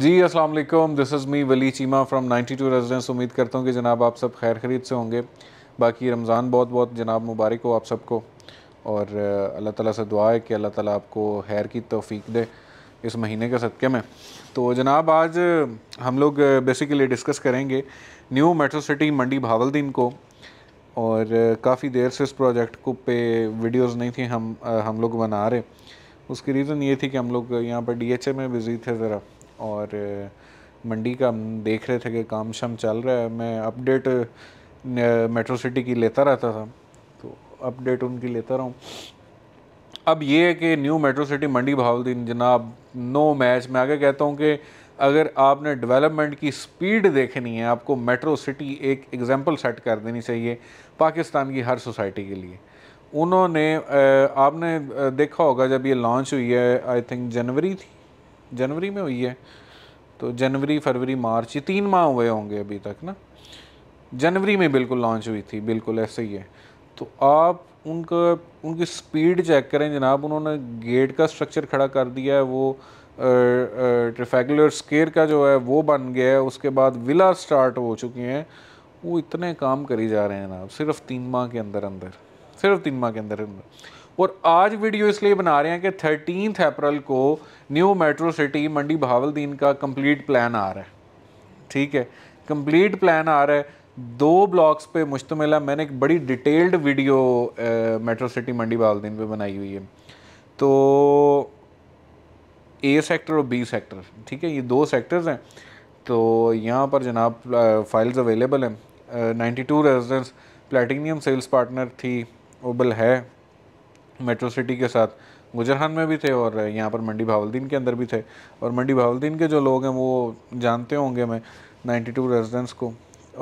जी अस्सलाम वालेकुम this is me Wali Cheema from 92 two residence उम्मीद करता हूँ कि जनाब आप सब खैर खरीद से होंगे बाकी रमज़ान बहुत बहुत जनाब मुबारक हो आप सबको और अल्लाह ताला से दुआ है कि अल्लाह ताला आपको खैर की तोफ़ी दे इस महीने के सदक़े में तो जनाब आज हम लोग बेसिकली डिस्कस करेंगे new metro city Mandi Bahauddin को और काफ़ी देर से इस प्रोजेक्ट को पे वीडियोज़ नहीं थी हम हम लोग बना रहे उसकी रीज़न ये थी कि हम लोग यहाँ पर ए में बिज़ी थे ज़रा और मंडी का देख रहे थे कि काम शाम चल रहा है मैं अपडेट मेट्रो सिटी की लेता रहता था तो अपडेट उनकी लेता रहा हूँ अब ये है कि new metro city Mandi Bahauddin जनाब नो मैच मैं आगे कहता हूँ कि अगर आपने डेवलपमेंट की स्पीड देखनी है आपको मेट्रो सिटी एक एग्जाम्पल सेट कर देनी चाहिए पाकिस्तान की हर सोसाइटी के लिए उन्होंने आपने देखा होगा जब ये लॉन्च हुई है आई थिंक जनवरी थी जनवरी में हुई है तो जनवरी फरवरी मार्च ये तीन माह हुए होंगे अभी तक ना जनवरी में बिल्कुल लॉन्च हुई थी बिल्कुल ऐसे ही है तो आप उनका उनकी स्पीड चेक करें जनाब उन्होंने गेट का स्ट्रक्चर खड़ा कर दिया है वो ट्रिफेगुलर स्केयर का जो है वो बन गया है उसके बाद विला स्टार्ट हो चुकी हैं वो इतने काम करी जा रहे हैं जनाब सिर्फ तीन माह के अंदर अंदर सिर्फ तीन माह के अंदर अंदर और आज वीडियो इसलिए बना रहे हैं कि थर्टीन अप्रैल को new metro city Mandi Bahauddin का कंप्लीट प्लान आ रहा है ठीक है कंप्लीट प्लान आ रहा है दो ब्लॉक्स पे मुश्तमिल है मैंने एक बड़ी detailed video metro city Mandi Bahauddin पे बनाई हुई है तो ए सेक्टर और बी सेक्टर ठीक है ये दो सेक्टर्स हैं तो यहाँ पर जनाब फाइल्स अवेलेबल हैं ninety two residence platinum sales partner थी ओबल है मेट्रो सिटी के साथ गुजरहान में भी थे और यहाँ पर मंडी भावलदीन के अंदर भी थे और मंडी भावलदीन के जो लोग हैं वो जानते होंगे मैं 92 रेजिडेंस को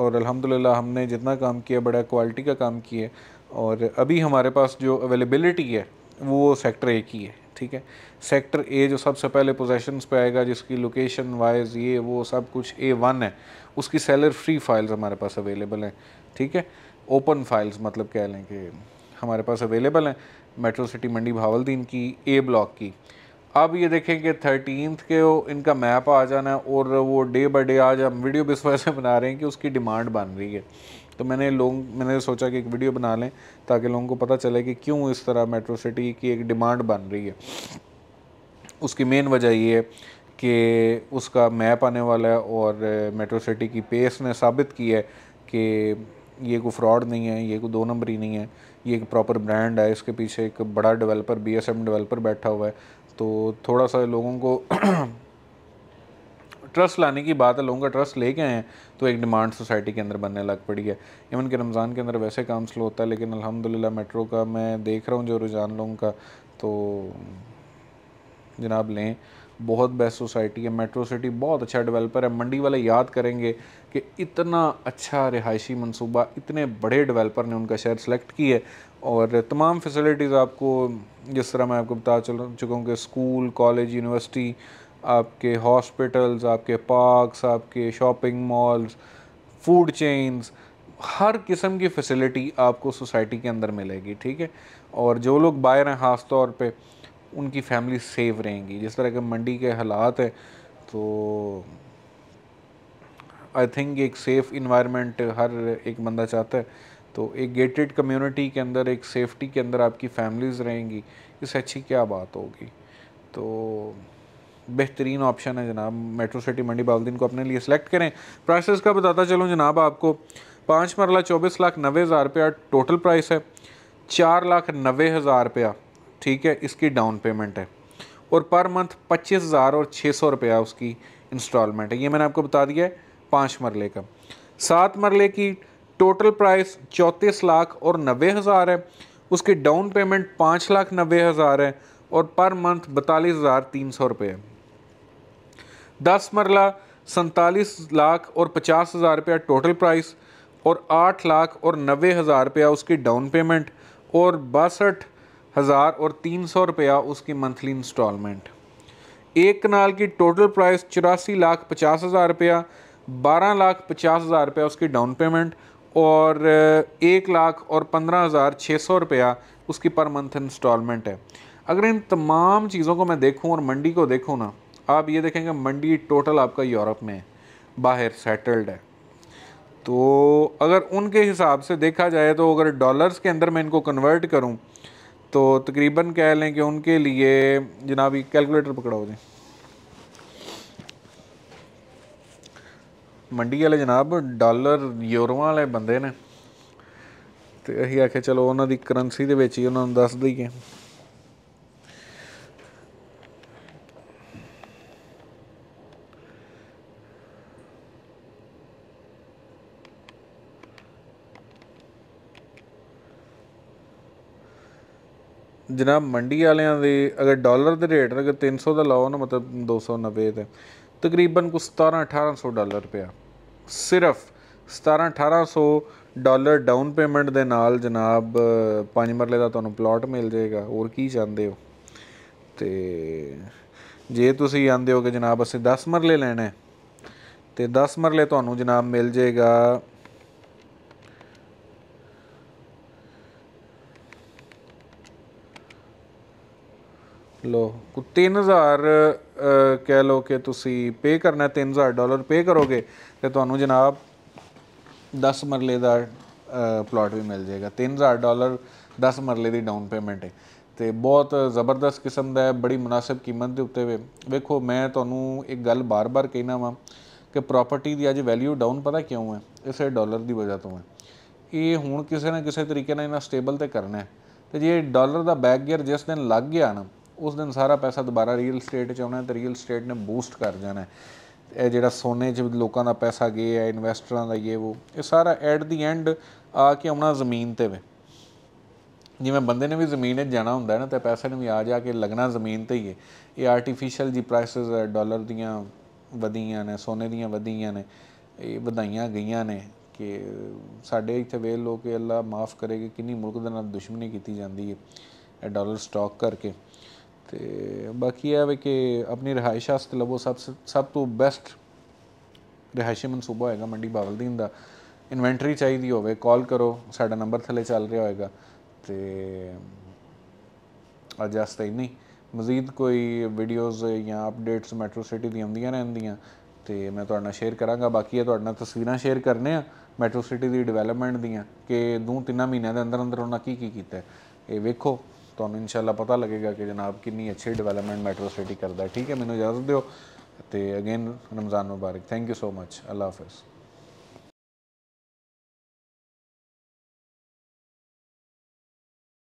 और अल्हम्दुलिल्लाह हमने जितना काम किया बड़ा क्वालिटी का काम किया और अभी हमारे पास जो अवेलेबिलिटी है वो सेक्टर ए की है ठीक है सेक्टर ए जो सबसे पहले पोजेशंस पे आएगा जिसकी लोकेशन वाइज ये वो सब कुछ ए वन है उसकी सेलर फ्री फाइल्स हमारे पास अवेलेबल हैं ठीक है ओपन फाइल्स मतलब कह लें कि हमारे पास अवेलेबल हैं मेट्रो सिटी मंडी भावलदीन की ए ब्लॉक की अब ये देखें कि थर्टीन के वो इनका मैप आ जाना है और वो डे बाई डे आज हम वीडियो भी इस वजह से बना रहे हैं कि उसकी डिमांड बन रही है तो मैंने लोग मैंने सोचा कि एक वीडियो बना लें ताकि लोगों को पता चले कि क्यों इस तरह मेट्रो सिटी की एक डिमांड बन रही है उसकी मेन वजह ये है कि उसका मैप आने वाला है और मेट्रो सिटी की पेस ने साबित की है कि ये कोई फ्रॉड नहीं है ये कोई दो नंबर ही नहीं है ये एक प्रॉपर ब्रांड है इसके पीछे एक बड़ा डेवलपर बी एस डेवलपर बैठा हुआ है तो थोड़ा सा लोगों को ट्रस्ट लाने की बात है लोगों का ट्रस्ट लेके आए हैं तो एक डिमांड सोसाइटी के अंदर बनने लग पड़ी है इवन कि रमज़ान के अंदर वैसे काम स्लो होता है लेकिन अल्हम्दुलिल्लाह मेट्रो का मैं देख रहा हूँ जो रुझान लोगों का तो जनाब लें बहुत बेस्ट सोसाइटी है मेट्रो सिटी बहुत अच्छा डेवलपर है मंडी वाले याद करेंगे कि इतना अच्छा रिहायशी मनसूबा इतने बड़े डेवलपर ने उनका शहर सेलेक्ट की है और तमाम फैसिलिटीज़ आपको जिस तरह मैं आपको बता चल चुका हूँ कि स्कूल कॉलेज यूनिवर्सिटी आपके हॉस्पिटल्स आपके पार्कस आपके शॉपिंग मॉल्स फूड चेन्स हर किस्म की फैसिलिटी आपको सोसाइटी के अंदर मिलेगी ठीक है और जो लोग बाहर हैं ख़ास तौर पर उनकी फैमिली सेफ रहेंगी जिस तरह के मंडी के हालात हैं तो आई थिंक एक सेफ़ इन्वायरमेंट हर एक बंदा चाहता है तो एक गेटेड कम्युनिटी के अंदर एक सेफ्टी के अंदर आपकी फैमिलीज़ रहेंगी इससे अच्छी क्या बात होगी तो बेहतरीन ऑप्शन है जनाब मेट्रो सिटी मंडी बाउद्दीन को अपने लिए सिलेक्ट करें प्राइसेस का बताता चलूँ जनाब आपको पाँच मरला चौबीस लाख नबे हज़ार रुपया टोटल प्राइस है चार लाख नबे हज़ार रुपया ठीक है इसकी डाउन पेमेंट है और पर मंथ पच्चीस हज़ार और छः सौ रुपया उसकी इंस्टॉलमेंट है ये मैंने आपको बता दिया है पाँच मरले का सात मरले की टोटल प्राइस चौंतीस लाख और नबे हज़ार है उसकी डाउन पेमेंट पाँच लाख नबे हज़ार है और पर मंथ बतालीस हज़ार तीन सौ रुपये है दस मरला सैंतालीस लाख और पचास हज़ार रुपया टोटल प्राइस और आठ लाख और नब्बे हज़ार रुपया उसकी डाउन पेमेंट और बासठ हज़ार और तीन सौ रुपया उसकी मंथली इंस्टॉलमेंट एक कनाल की टोटल प्राइस चौरासी लाख पचास हज़ार रुपया बारह लाख पचास हज़ार रुपया उसकी डाउन पेमेंट और एक लाख और पंद्रह हज़ार छः सौ रुपया उसकी पर मंथ इंस्टॉलमेंट है अगर इन तमाम चीज़ों को मैं देखूँ और मंडी को देखूँ ना आप ये देखेंगे मंडी टोटल आपका यूरोप में बाहर सेटल्ड है तो अगर उनके हिसाब से देखा जाए तो अगर डॉलर्स के अंदर मैं इनको कन्वर्ट करूँ तो तकरीबन कह लें कि उनके लिए जनाब ये कैलकुलेटर पकड़ाओ जी ਮੰਡੀ ਵਾਲੇ ਜਨਾਬ ਡਾਲਰ ਯੂਰੋਆਂ ਵਾਲੇ ਬੰਦੇ ਨੇ ਤੇ ਅਸੀਂ ਆਖਿਆ ਚਲੋ ਉਹਨਾਂ ਦੀ ਕਰੰਸੀ ਦੇ ਵਿੱਚ ਹੀ ਉਹਨਾਂ ਨੂੰ ਦੱਸ ਦਈਏ ਜਨਾਬ ਮੰਡੀ ਵਾਲਿਆਂ ਦੇ ਅਗਰ ਡਾਲਰ ਦੇ ਰੇਟ ਅਗਰ 300 ਦਾ ਲਾਓ ਨਾ ਮਤਲਬ 290 ਤੇ ਤਕਰੀਬਨ ਕੁ 17 1800 ਡਾਲਰ ਪਿਆ ਸਿਰਫ 17 1800 ਡਾਲਰ ਡਾਊਨ ਪੇਮੈਂਟ ਦੇ ਨਾਲ ਜਨਾਬ ਪੰਜ ਮਰਲੇ ਦਾ ਤੁਹਾਨੂੰ ਪਲਾਟ ਮਿਲ ਜਾਏਗਾ ਹੋਰ ਕੀ ਚਾਹੁੰਦੇ ਹੋ ਤੇ ਜੇ ਤੁਸੀਂ ਆਂਦੇ ਹੋ ਕਿ ਜਨਾਬ ਅਸੀਂ 10 ਮਰਲੇ ਲੈਣਾ ਤੇ 10 ਮਰਲੇ ਤੁਹਾਨੂੰ ਜਨਾਬ ਮਿਲ ਜਾਏਗਾ ਲੋ 3000 ਕਹਿ ਲੋ ਕਿ ਤੁਸੀਂ ਪੇ ਕਰਨਾ 3000 ਡਾਲਰ ਪੇ ਕਰੋਗੇ ਤੇ ਤੁਹਾਨੂੰ ਜਨਾਬ 10 ਮਰਲੇ ਦਾ ਪਲਾਟ ਵੀ ਮਿਲ ਜਾਏਗਾ 3000 ਡਾਲਰ 10 ਮਰਲੇ ਦੀ ਡਾਊਨ ਪੇਮੈਂਟ ਹੈ ਤੇ ਬਹੁਤ ਜ਼ਬਰਦਸਤ ਕਿਸਮ ਦਾ ਹੈ ਬੜੀ ਮناسب ਕੀਮਤ ਦੇ ਉੱਤੇ ਵੇਖੋ ਮੈਂ ਤੁਹਾਨੂੰ ਇੱਕ ਗੱਲ ਬਾਰ-ਬਾਰ ਕਹਿਣਾ ਵਾਂ ਕਿ ਪ੍ਰਾਪਰਟੀ ਦੀ ਅੱਜ ਵੈਲਿਊ ਡਾਊਨ ਪਤਾ ਕਿਉਂ ਹੈ ਇਸੇ ਡਾਲਰ ਦੀ ਵਜ੍ਹਾ ਤੋਂ ਹੈ ਇਹ ਹੁਣ ਕਿਸੇ ਨਾ ਕਿਸੇ ਤਰੀਕੇ ਨਾਲ ਇਹਨਾਂ ਸਟੇਬਲ ਤੇ ਕਰਨਾ ਹੈ ਤੇ ਜੇ ਡਾਲਰ ਦਾ ਬੈਕ ਗੇਅਰ ਜਿਸ ਦਿਨ ਲੱਗ ਗਿਆ ਨਾ ਉਸ ਦਿਨ ਸਾਰਾ ਪੈਸਾ ਦੁਬਾਰਾ ਰੀਅਲ ਸਟੇਟ 'ਚ ਆਉਣਾ ਤੇ ਰੀਅਲ ਸਟੇਟ ਨੇ ਬੂਸਟ ਕਰ ਜਾਣਾ ਇਹ ਜਿਹੜਾ ਸੋਨੇ 'ਚ ਲੋਕਾਂ ਦਾ ਪੈਸਾ ਗਿਆ ਹੈ ਇਨਵੈਸਟਰਾਂ ਦਾ ਇਹ ਉਹ ਇਹ ਸਾਰਾ ਐਟ ਦੀ ਐਂਡ ਆ ਕੇ ਆਉਣਾ ਜ਼ਮੀਨ ਤੇ ਵੇ ਜਿਵੇਂ ਬੰਦੇ ਨੇ ਵੀ ਜ਼ਮੀਨ 'ਤੇ ਜਾਣਾ ਹੁੰਦਾ ਹੈ ਨਾ ਤੇ ਪੈਸੇ ਨੇ ਵੀ ਆ ਜਾ ਕੇ ਲੱਗਣਾ ਜ਼ਮੀਨ ਤੇ ਹੀ ਹੈ ਇਹ ਆਰਟੀਫੀਸ਼ੀਅਲ ਜੀ ਪ੍ਰਾਈਸਸ ਡਾਲਰ ਦੀਆਂ ਵਧੀਆਂ ਨੇ ਸੋਨੇ ਦੀਆਂ ਵਧੀਆਂ ਨੇ ਇਹ ਵਧਾਈਆਂ ਗਈਆਂ ਨੇ ਕਿ ਸਾਡੇ ਇੱਥੇ ਵੇਲ ਲੋਕ ਕਿ ਅੱਲਾ ਮਾਫ ਕਰੇਗਾ ਕਿੰਨੀ ਮੁਲਕ ਦੇ ਨਾਲ ਦੁਸ਼ਮਣੀ ਕੀਤੀ ਜਾਂਦੀ ਹੈ ਇਹ ਡਾਲਰ ਸਟਾਕ ਕਰਕੇ ਤੇ ਬਾਕੀ ਇਹ ਹੈ ਕਿ ਆਪਣੀ ਰਹਾਇਸ਼ਾ ਵਾਸਤੇ ਲਵੋ ਸਭ ਸਭ ਤੋਂ ਬੈਸਟ ਰਹਾਇਸ਼ੀ ਮਨਸੂਬਾ ਹੋਏਗਾ ਮੰਡੀ ਬਾਗਲਦੀਨ ਦਾ ਇਨਵੈਂਟਰੀ ਚਾਹੀਦੀ ਹੋਵੇ ਕਾਲ ਕਰੋ ਸਾਡਾ ਨੰਬਰ ਥੱਲੇ ਚੱਲ ਰਿਹਾ ਹੋਏਗਾ ਤੇ ਅੱਜ ਆਸਤੇ ਹੀ ਨਹੀਂ ਮਜ਼ੀਦ ਕੋਈ ਵੀਡੀਓਜ਼ ਜਾਂ ਅਪਡੇਟਸ ਮੈਟਰੋ ਸਿਟੀ ਦੀਆਂ ਆਉਂਦੀਆਂ ਰਹਿੰਦੀਆਂ ਤੇ ਮੈਂ ਤੁਹਾਡਾ ਸ਼ੇਅਰ ਕਰਾਂਗਾ ਬਾਕੀ ਇਹ ਤੁਹਾਡਾ ਤਸਵੀਰਾਂ ਸ਼ੇਅਰ ਕਰਨੇ ਆ ਮੈਟਰੋ ਸਿਟੀ ਦੀ ਡਿਵੈਲਪਮੈਂਟ ਦੀਆਂ ਕਿ ਦੋ ਤਿੰਨਾਂ ਮਹੀਨਿਆਂ ਦੇ ਅੰਦਰ ਅੰਦਰ ਉਹਨਾਂ ਕੀ ਕੀ ਕੀਤਾ ਇਹ ਵੇਖੋ ਤੁਹਾਨੂੰ ਇਨਸ਼ਾਅੱਲਾ ਪਤਾ ਲੱਗੇਗਾ ਕਿ ਜਨਾਬ ਕਿੰਨੀ ਅੱਛੀ ਡਿਵੈਲਪਮੈਂਟ ਮੈਟਰੋ ਸਿਟੀ ਕਰਦਾ ਠੀਕ ਹੈ ਮੈਨੂੰ ਇਜਾਜ਼ਤ ਦਿਓ ਤੇ ਅਗੇਨ ਰਮਜ਼ਾਨ ਮੁਬਾਰਕ thank you so much Allah Hafiz